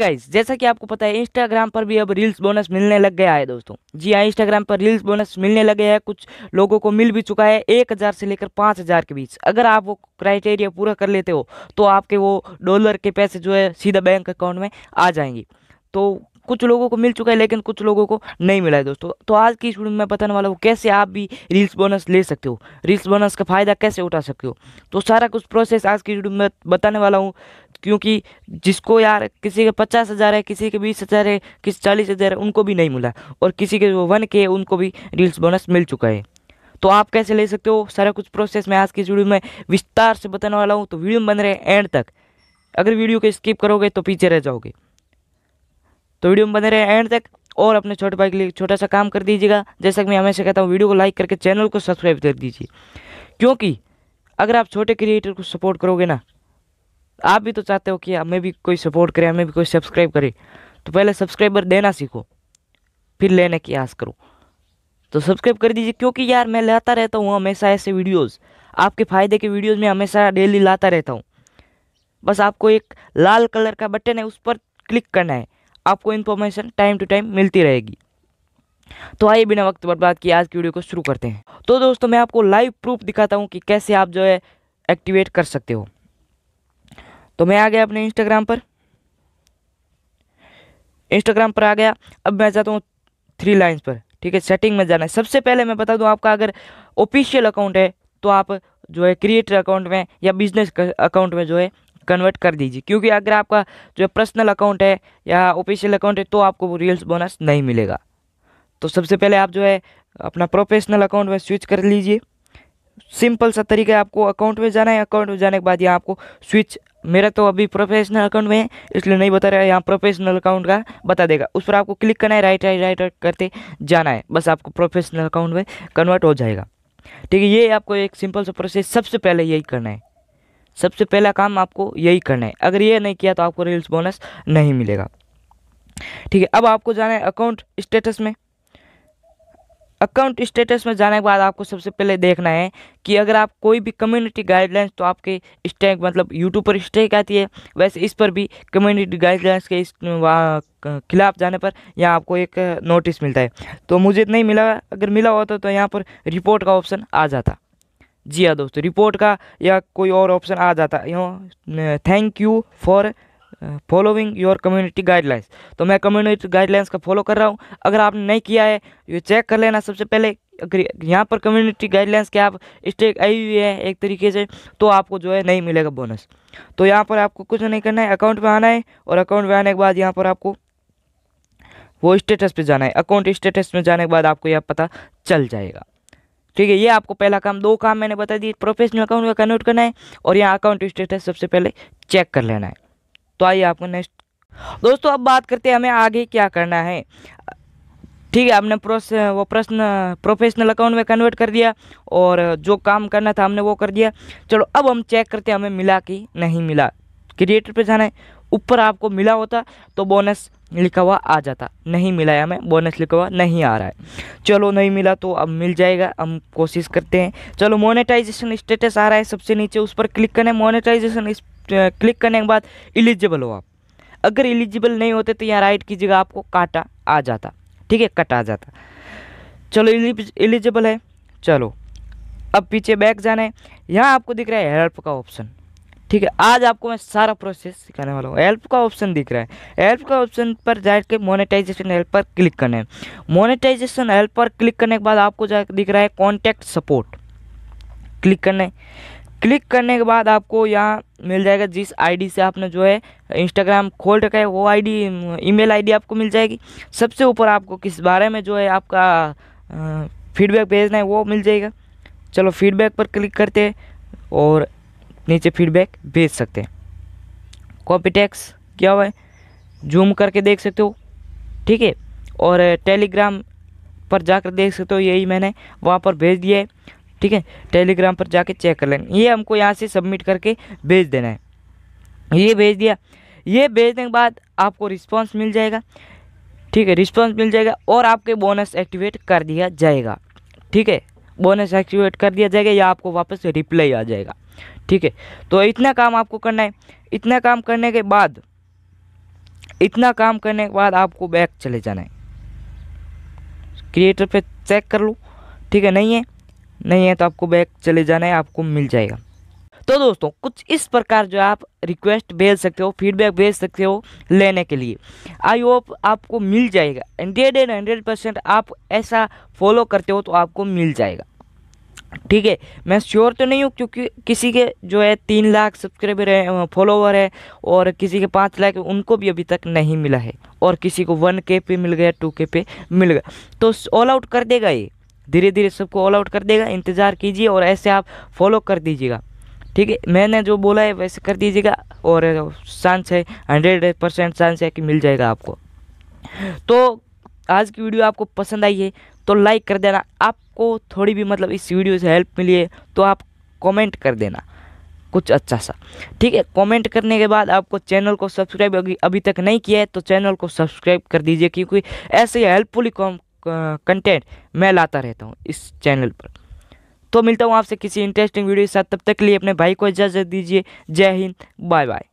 guys जैसा कि आपको पता है इंस्टाग्राम पर भी अब रील्स बोनस मिलने लग गया है दोस्तों जी हाँ इंस्टाग्राम पर रील्स बोनस मिलने लगे हैं कुछ लोगों को मिल भी चुका है एक हज़ार से लेकर पाँच हज़ार के बीच अगर आप वो क्राइटेरिया पूरा कर लेते हो तो आपके वो डॉलर के पैसे जो है सीधा बैंक अकाउंट में आ जाएंगे तो कुछ लोगों को मिल चुका है लेकिन कुछ लोगों को नहीं मिला है दोस्तों तो आज की इस वीडियो में मैं बताने वाला हूँ कैसे आप भी रील्स बोनस ले सकते हो रील्स बोनस का फ़ायदा कैसे उठा सकते हो तो सारा कुछ प्रोसेस आज की वीडियो में बताने वाला हूँ क्योंकि जिसको यार किसी के पचास हज़ार है किसी के बीस हज़ार है किसी चालीस हज़ार है उनको भी नहीं मिला और किसी के जो वन के उनको भी रील्स बोनस मिल चुका है तो आप कैसे ले सकते हो सारा कुछ प्रोसेस मैं आज की वीडियो में विस्तार से बताने वाला हूँ तो वीडियो में बन रहे एंड तक अगर वीडियो को स्किप करोगे तो पीछे रह जाओगे तो वीडियो में बने रहे एंड तक और अपने छोटे भाई के लिए छोटा सा काम कर दीजिएगा जैसा कि मैं हमेशा कहता हूँ वीडियो को लाइक करके चैनल को सब्सक्राइब कर दीजिए क्योंकि अगर आप छोटे क्रिएटर को सपोर्ट करोगे ना आप भी तो चाहते हो कि हमें भी कोई सपोर्ट करे हमें भी कोई सब्सक्राइब करे तो पहले सब्सक्राइबर देना सीखो फिर लेने की आस करो तो सब्सक्राइब कर दीजिए क्योंकि यार मैं लाता रहता हूँ हमेशा ऐसे वीडियोस आपके फ़ायदे के वीडियोस में हमेशा डेली लाता रहता हूँ बस आपको एक लाल कलर का बटन है उस पर क्लिक करना है आपको इन्फॉर्मेशन टाइम टू टाइम मिलती रहेगी तो आइए बिना वक्त बर्बाद की आज की वीडियो को शुरू करते हैं तो दोस्तों मैं आपको लाइव प्रूफ दिखाता हूँ कि कैसे आप जो है एक्टिवेट कर सकते हो तो मैं आ गया अपने इंस्टाग्राम पर इंस्टाग्राम पर आ गया अब मैं जाता हूँ थ्री लाइन्स पर ठीक है सेटिंग में जाना है सबसे पहले मैं बता दूँ आपका अगर ऑफिशियल अकाउंट है तो आप जो है क्रिएटर अकाउंट में या बिजनेस अकाउंट में जो है कन्वर्ट कर दीजिए क्योंकि अगर आपका जो पर्सनल अकाउंट है या ऑफिशियल अकाउंट है तो आपको रील्स बोनस नहीं मिलेगा तो सबसे पहले आप जो है अपना प्रोफेशनल अकाउंट में स्विच कर लीजिए सिंपल सा तरीका है आपको अकाउंट में जाना है अकाउंट में जाने के बाद यहाँ आपको स्विच मेरा तो अभी प्रोफेशनल अकाउंट में है इसलिए नहीं बता रहा है यहाँ प्रोफेशनल अकाउंट का बता देगा उस पर आपको क्लिक करना है राइट राइट राइट करते जाना है बस आपको प्रोफेशनल अकाउंट में कन्वर्ट हो जाएगा ठीक है ये आपको एक सिंपल सा प्रोसेस सबसे पहले यही करना है सबसे पहला काम आपको यही करना है अगर ये नहीं किया तो आपको रील्स बोनस नहीं मिलेगा ठीक है अब आपको जाना है अकाउंट स्टेटस में अकाउंट स्टेटस में जाने के बाद आपको सबसे पहले देखना है कि अगर आप कोई भी कम्युनिटी गाइडलाइंस तो आपके स्टैक मतलब यूट्यूब पर स्टैक आती है वैसे इस पर भी कम्युनिटी गाइडलाइंस के इस खिलाफ जाने पर यहाँ आपको एक नोटिस मिलता है तो मुझे नहीं मिला अगर मिला होता तो यहाँ पर रिपोर्ट का ऑप्शन आ जाता जी हाँ दोस्तों रिपोर्ट का या कोई और ऑप्शन आ जाता है thank you for following your community guidelines तो मैं कम्युनिटी गाइडलाइंस का फॉलो कर रहा हूँ अगर आपने नहीं किया है ये चेक कर लेना सबसे पहले अगर यहाँ पर कम्युनिटी गाइडलाइंस के आप स्टेक आई हुई है एक तरीके से तो आपको जो है नहीं मिलेगा बोनस तो यहाँ पर आपको कुछ नहीं करना है अकाउंट में आना है और अकाउंट में आने के बाद यहाँ पर आपको वो स्टेटस पे जाना है अकाउंट स्टेटस में जाने के बाद आपको यह पता चल जाएगा ठीक है ये आपको पहला काम दो काम मैंने बता दिए प्रोफेशनल अकाउंट का कन्वर्ट करना है और यहाँ अकाउंट स्टेटस सबसे पहले चेक कर लेना है तो आइए आपको नेक्स्ट दोस्तों अब बात करते हैं हमें आगे क्या करना है ठीक है हमने प्रोस वो प्रश्न प्रोफेशनल अकाउंट में कन्वर्ट कर दिया और जो काम करना था हमने वो कर दिया चलो अब हम चेक करते हैं हमें मिला कि नहीं मिला क्रिएटर पे जाना है ऊपर आपको मिला होता तो बोनस लिखा हुआ आ जाता नहीं मिला है हमें बोनस लिखा हुआ नहीं आ रहा है चलो नहीं मिला तो अब मिल जाएगा हम कोशिश करते हैं चलो मोनेटाइजेशन स्टेटस आ रहा है सबसे नीचे उस पर क्लिक करने मोनेटाइजेशन क्लिक करने के बाद एलिजिबल हो आप अगर एलिजिबल नहीं होते तो यहाँ राइट की जगह आपको काटा आ जाता ठीक है कट आ जाता चलो एलिजिबल है चलो अब पीछे बैक जाना है यहाँ आपको दिख रहा है हेल्प का ऑप्शन ठीक है आज आपको मैं सारा प्रोसेस सिखाने वाला हूँ हेल्प का ऑप्शन दिख रहा है हेल्प का ऑप्शन पर जाकर मोनेटाइजेशन हेल्प पर क्लिक करना है मोनेटाइजेशन हेल्प पर क्लिक करने के बाद आपको जा दिख रहा है कॉन्टैक्ट सपोर्ट क्लिक करना है क्लिक करने के बाद आपको यहाँ मिल जाएगा जिस आईडी से आपने जो है इंस्टाग्राम खोल रखा है वो आईडी ईमेल आईडी आपको मिल जाएगी सबसे ऊपर आपको किस बारे में जो है आपका फीडबैक भेजना है वो मिल जाएगा चलो फीडबैक पर क्लिक करते हैं और नीचे फीडबैक भेज सकते हैं कॉपी टैक्स क्या हुआ है जूम करके देख सकते हो ठीक है और टेलीग्राम पर जाकर देख सकते हो यही मैंने वहाँ पर भेज दिया है ठीक है टेलीग्राम पर जाके चेक कर लेना ये हमको यहाँ से सबमिट करके भेज देना है ये भेज दिया ये भेजने के बाद आपको रिस्पॉन्स मिल जाएगा ठीक है रिस्पॉन्स मिल जाएगा और आपके बोनस एक्टिवेट कर दिया जाएगा ठीक है बोनस एक्टिवेट कर दिया जाएगा या आपको वापस रिप्लाई आ जाएगा ठीक है तो इतना काम आपको करना है इतना काम करने के बाद इतना काम करने के बाद आपको बैक चले जाना है क्रिएटर पे चेक कर लो ठीक है नहीं है नहीं है तो आपको बैक चले जाना है आपको मिल जाएगा तो दोस्तों कुछ इस प्रकार जो आप रिक्वेस्ट भेज सकते हो फीडबैक भेज सकते हो लेने के लिए आई होप आपको मिल जाएगा हंड्रेड एंड हंड्रेड परसेंट आप ऐसा फॉलो करते हो तो आपको मिल जाएगा ठीक है मैं श्योर तो नहीं हूँ क्योंकि किसी के जो है तीन लाख सब्सक्राइबर है फॉलोवर है और किसी के पाँच लाख उनको भी अभी तक नहीं मिला है और किसी को वन के पे मिल गया टू के पे मिल गया तो ऑल आउट कर देगा ये धीरे धीरे सबको ऑल आउट कर देगा इंतज़ार कीजिए और ऐसे आप फॉलो कर दीजिएगा ठीक है मैंने जो बोला है वैसे कर दीजिएगा और चांस है हंड्रेड परसेंट चांस है कि मिल जाएगा आपको तो आज की वीडियो आपको पसंद आई है तो लाइक कर देना आपको थोड़ी भी मतलब इस वीडियो से हेल्प मिली है तो आप कमेंट कर देना कुछ अच्छा सा ठीक है कमेंट करने के बाद आपको चैनल को सब्सक्राइब अभी अभी तक नहीं किया है तो चैनल को सब्सक्राइब कर दीजिए क्योंकि ऐसे हेल्पफुली कंटेंट मैं लाता रहता हूँ इस चैनल पर तो मिलता हूँ आपसे किसी इंटरेस्टिंग वीडियो के साथ तब तक के लिए अपने भाई को इजाज़त दीजिए जय हिंद बाय बाय